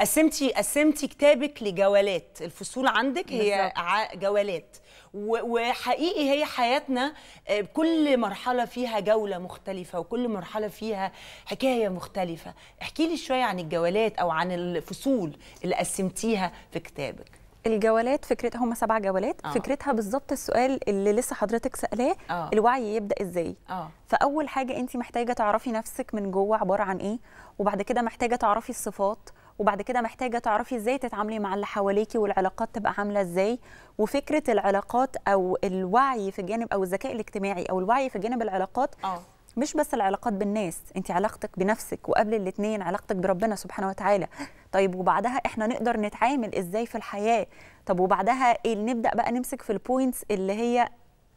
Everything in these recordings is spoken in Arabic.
قسمتي قسمتي كتابك لجولات الفصول عندك هي بالزبط. جولات وحقيقي هي حياتنا آه، كل مرحله فيها جوله مختلفه وكل مرحله فيها حكايه مختلفه احكي لي شويه عن الجولات او عن الفصول اللي قسمتيها في كتابك الجولات فكرتها هم سبع جولات آه. فكرتها بالظبط السؤال اللي لسه حضرتك سالاه آه. الوعي يبدا ازاي آه. فاول حاجه انت محتاجه تعرفي نفسك من جوه عباره عن ايه وبعد كده محتاجه تعرفي الصفات وبعد كده محتاجه تعرفي ازاي تتعاملي مع اللي حواليكي والعلاقات تبقى عامله ازاي وفكره العلاقات او الوعي في الجانب او الذكاء الاجتماعي او الوعي في جانب العلاقات أوه. مش بس العلاقات بالناس انت علاقتك بنفسك وقبل الاثنين علاقتك بربنا سبحانه وتعالى طيب وبعدها احنا نقدر نتعامل ازاي في الحياه طب وبعدها إيه نبدا بقى نمسك في البوينتس اللي هي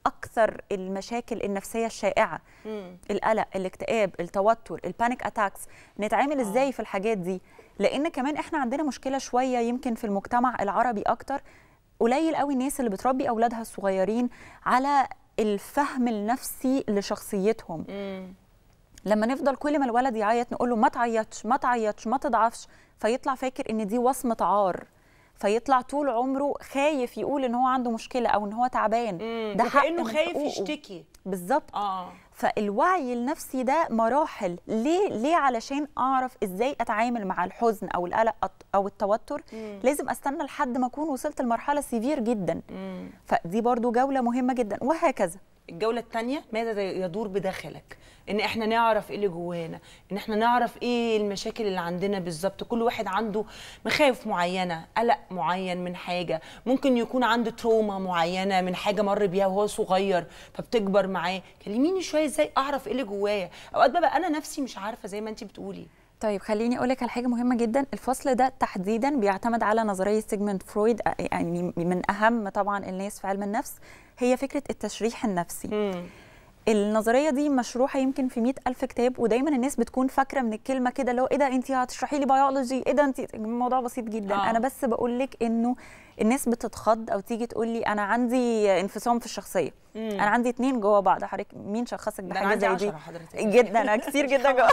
اكثر المشاكل النفسيه الشائعه مم. القلق الاكتئاب التوتر البانيك اتاكس نتعامل آه. ازاي في الحاجات دي لان كمان احنا عندنا مشكله شويه يمكن في المجتمع العربي اكتر قليل قوي الناس اللي بتربي اولادها الصغيرين على الفهم النفسي لشخصيتهم مم. لما نفضل كل ما الولد يعيط نقول له ما تعيطش ما تعيطش ما تضعفش فيطلع فاكر ان دي وصمه عار فيطلع طول عمره خايف يقول ان هو عنده مشكله او ان هو تعبان ده حق كانه خايف يشتكي بالظبط آه. فالوعي النفسي ده مراحل ليه ليه علشان اعرف ازاي اتعامل مع الحزن او القلق او التوتر مم. لازم استنى لحد ما اكون وصلت لمرحله سيفير جدا مم. فدي برضو جوله مهمه جدا وهكذا الجوله الثانيه ماذا يدور بداخلك ان احنا نعرف ايه اللي جوانا ان احنا نعرف ايه المشاكل اللي عندنا بالظبط كل واحد عنده مخاوف معينه قلق معين من حاجه ممكن يكون عنده تروما معينه من حاجه مر بيها وهو صغير فبتكبر معاه كلميني شويه ازاي اعرف ايه اللي جوايا اوقات ببقى انا نفسي مش عارفه زي ما انت بتقولي طيب خليني اقول لك على حاجه مهمه جدا الفصل ده تحديدا بيعتمد على نظريه سيجمنت فرويد آه، يعني من اهم طبعا الناس في علم النفس هي فكره التشريح النفسي مم. النظريه دي مشروحه يمكن في مئة ألف كتاب ودايما الناس بتكون فاكره من الكلمه كده اللي هو ايه ده انت هتشرحي لي بيولوجي ايه ده انت الموضوع بسيط جدا آه. انا بس بقول لك انه الناس بتتخض او تيجي تقول لي انا عندي انفصام في الشخصيه مم. انا عندي اتنين جوه بعض حضرتك مين شخصك بحاجه زي دي جدا انا كتير جدا جوه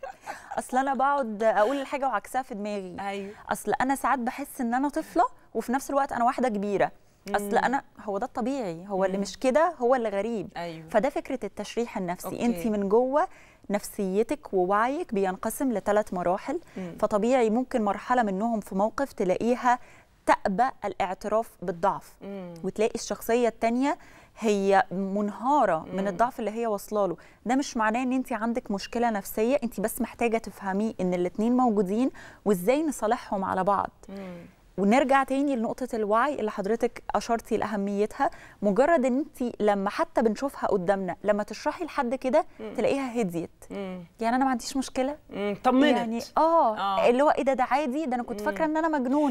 اصل انا بقعد اقول الحاجه وعكسها في دماغي ايوه اصل انا ساعات بحس ان انا طفله وفي نفس الوقت انا واحده كبيره اصل انا هو ده الطبيعي هو اللي مش كده هو اللي غريب أيوه. فده فكره التشريح النفسي أوكي. انت من جوه نفسيتك ووعيك بينقسم لثلاث مراحل مم. فطبيعي ممكن مرحله منهم في موقف تلاقيها تأبى الاعتراف بالضعف مم. وتلاقي الشخصيه الثانيه هي منهاره مم. من الضعف اللي هي واصله له ده مش معناه ان انت عندك مشكله نفسيه انت بس محتاجه تفهمي ان الاثنين موجودين وازاي نصالحهم على بعض مم. ونرجع تاني لنقطة الوعي اللي حضرتك أشرتي لأهميتها مجرد أن أنت لما حتى بنشوفها قدامنا لما تشرحي لحد كده تلاقيها هديت مم. يعني أنا ما عنديش مشكلة طمنت يعني آه, آه. اللي هو إيه ده ده عادي ده أنا كنت فاكرة أن أنا مجنون